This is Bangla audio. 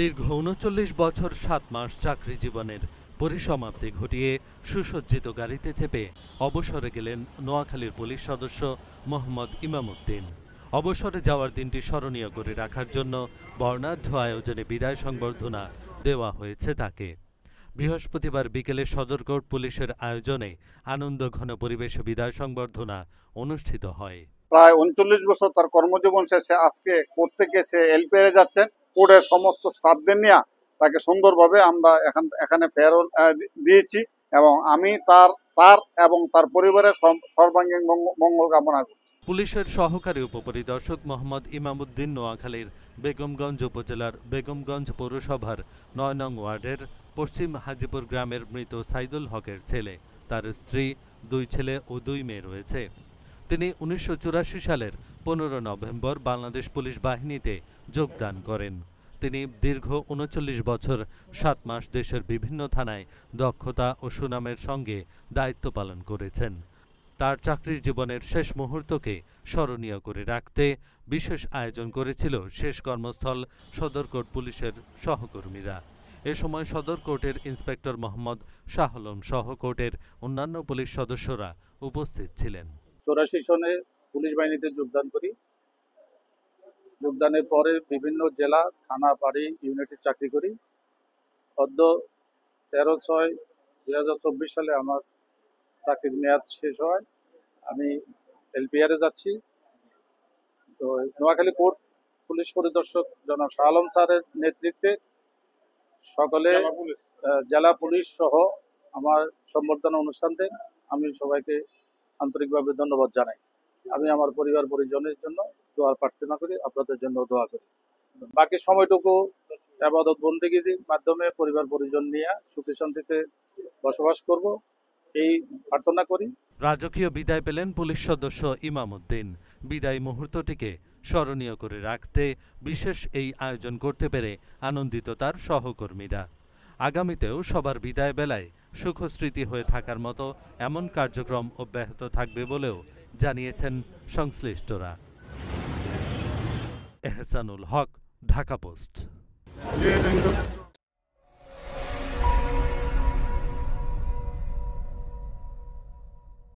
দীর্ঘ উনচল্লিশ বছর সাত মাস চাকরি জীবনের পরিসমাপ্তি ঘটিয়ে সুসজ্জিত গাড়িতে চেপে অবসরে গেলেন নোয়াখালীর পুলিশ সদস্য মোহাম্মদ ইমামউদ্দিন অবসরে যাওয়ার দিনটি স্মরণীয় করে রাখার জন্য বর্ণাঢ্য আয়োজনে বিদায় সংবর্ধনা দেওয়া হয়েছে তাকে বৃহস্পতিবার বিকেলে সদরকোট পুলিশের আয়োজনে আনন্দ ঘন পরিবেশে বিদায় সংবর্ধনা অনুষ্ঠিত হয় প্রায় উনচল্লিশ বছর তার কর্মজীবন শেষে আজকে করতে সে এলপিআরে যাচ্ছেন কোর্টের সমস্ত স্টাফদের নিয়ে তাকে সুন্দরভাবে আমরা এখান এখানে ফেয়ারওয়েল দিয়েছি এবং আমি তার তার এবং তার পরিবারের সর্বাঙ্গীন মঙ্গল কামনা করছি পুলিশের সহকারী উপপরিদর্শক মোহাম্মদ ইমামুদ্দিন নোয়াখালীর বেগমগঞ্জ উপজেলার বেগমগঞ্জ পৌরসভার নয় নং ওয়ার্ডের পশ্চিম হাজিপুর গ্রামের মৃত সাইদুল হকের ছেলে তার স্ত্রী দুই ছেলে ও দুই মেয়ে রয়েছে তিনি উনিশশো সালের পনেরো নভেম্বর বাংলাদেশ পুলিশ বাহিনীতে যোগদান করেন তিনি দীর্ঘ উনচল্লিশ বছর সাত মাস দেশের বিভিন্ন থানায় দক্ষতা ও সুনামের সঙ্গে দায়িত্ব পালন করেছেন তার চাকরির জীবনের শেষ মুহূর্তকে স্মরণীয় করে রাখতে বিশেষ আয়োজন করেছিল শেষ কর্মস্থল সদরকোট পুলিশের সহকর্মীরা এ সময় সদর কোর্টের ইন্সপেক্টর মোহাম্মদ শাহলম সহ কোর্টের অন্যান্য পুলিশ সদস্যরা উপস্থিত ছিলেন চৌরাশি সনে পুলিশ বাহিনীতে যোগদান করি যোগদানের পরে বিভিন্ন জেলা থানা পাড়ি ইউনিটে চাকরি করি অদ্য তেরো ছয় দুই সালে আমার চাকরির মেয়াদ শেষ হয় আমি এলপিআরে যাচ্ছি তো নোয়াখালী কোর্ট পুলিশ পরিদর্শক জনাব শাহ আলম স্যারের নেতৃত্বে সকলে জেলা পুলিশ সহ আমার সম্বর্ধনা অনুষ্ঠানতে আমি সবাইকে আন্তরিকভাবে ধন্যবাদ জানাই আমি আমার পরিবার পরিজনের জন্য দোয়া প্রার্থনা করি আপনাদের জন্য দোয়া করি বাকি সময়টুকু আবাদত বন্দীগির মাধ্যমে পরিবার পরিজন নিয়ে সুখী শান্তিতে বসবাস করব এই প্রার্থনা করি রাজকীয় বিদায় পেলেন পুলিশ সদস্য ইমামউদ্দিন বিদায় মুহূর্তটিকে স্মরণীয় করে রাখতে বিশেষ এই আয়োজন করতে পেরে আনন্দিত তার সহকর্মীরা আগামীতেও সবার বিদায় বেলায় সুখস্মৃতি হয়ে থাকার মতো এমন কার্যক্রম অব্যাহত থাকবে বলেও জানিয়েছেন সংশ্লিষ্টরা এহসানুল হক ঢাকা পোস্ট